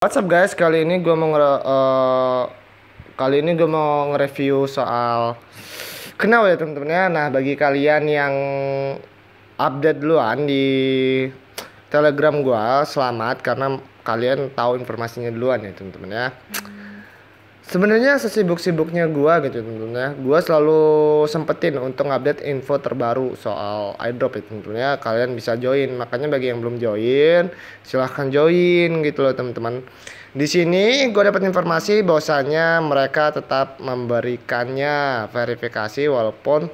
What's up guys, kali ini gue mau nge uh, eh, kali ini gue mau nge-review soal kenal ya teman-teman ya. Nah bagi kalian yang update duluan di Telegram gue, selamat karena kalian tahu informasinya duluan ya teman-teman ya sebenarnya sesibuk-sibuknya gue gitu tentunya gue selalu sempetin untuk update info terbaru soal iDrop itu tentunya kalian bisa join makanya bagi yang belum join silahkan join gitu loh teman-teman di sini gue dapat informasi bahwasanya mereka tetap memberikannya verifikasi walaupun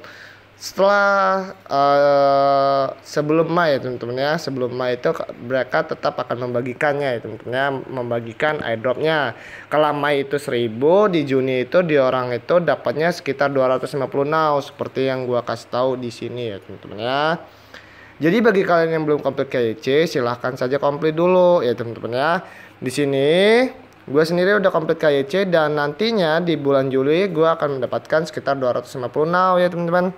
setelah uh, sebelum Mei ya teman-teman ya sebelum Mei itu mereka tetap akan membagikannya ya teman-teman ya membagikan airdropnya kalau Mei itu 1000 di Juni itu di orang itu dapatnya sekitar 250 now seperti yang gua kasih tahu di sini ya teman-teman ya jadi bagi kalian yang belum komplit KYC silahkan saja komplit dulu ya teman-teman ya di sini Gue sendiri udah komplit KYC dan nantinya di bulan Juli gue akan mendapatkan sekitar 250 now ya teman-teman.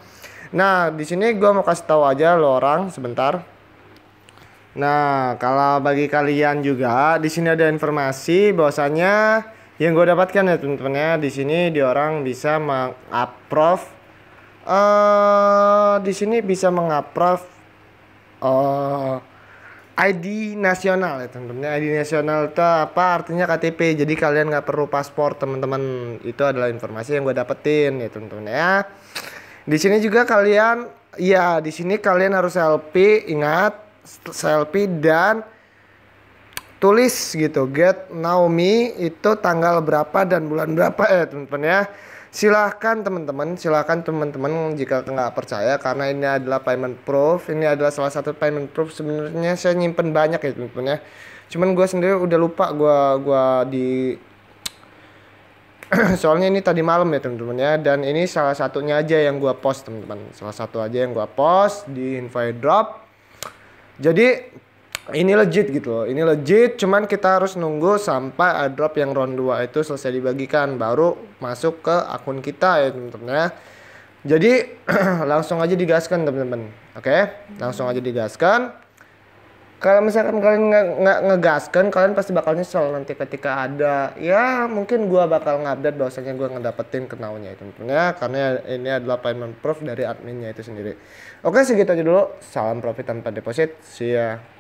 Nah, di sini gue mau kasih tahu aja lo orang sebentar. Nah, kalau bagi kalian juga di sini ada informasi bahwasanya yang gue dapatkan ya teman-teman ya di sini di orang bisa mengaprov eh uh, di sini bisa mengaprov uh, eh, ID nasional ya teman-teman. Ya. ID nasional itu apa? Artinya KTP. Jadi kalian nggak perlu paspor teman-teman. Itu adalah informasi yang gue dapetin ya teman-teman ya. Di sini juga kalian ya di sini kalian harus selfie, ingat selfie dan tulis gitu get Naomi itu tanggal berapa dan bulan berapa ya teman-teman ya silahkan teman-teman silahkan teman-teman jika nggak percaya karena ini adalah payment proof ini adalah salah satu payment proof sebenarnya saya nyimpen banyak ya teman-teman ya cuman gue sendiri udah lupa gue gua di soalnya ini tadi malam ya teman-teman ya dan ini salah satunya aja yang gua post teman-teman salah satu aja yang gua post di invite drop jadi ini legit gitu loh ini legit cuman kita harus nunggu sampai airdrop yang round 2 itu selesai dibagikan baru masuk ke akun kita ya teman-teman ya jadi langsung aja digaskan teman-teman oke okay? langsung aja digaskan kalau misalkan kalian nggak nge ngegaskan kalian pasti bakal nyesel nanti ketika ada ya mungkin gua bakal ngupdate bahwasanya gua ngedapetin kenaunya itu tentunya karena ini adalah payment proof dari adminnya itu sendiri oke segitu aja dulu salam profit tanpa deposit see ya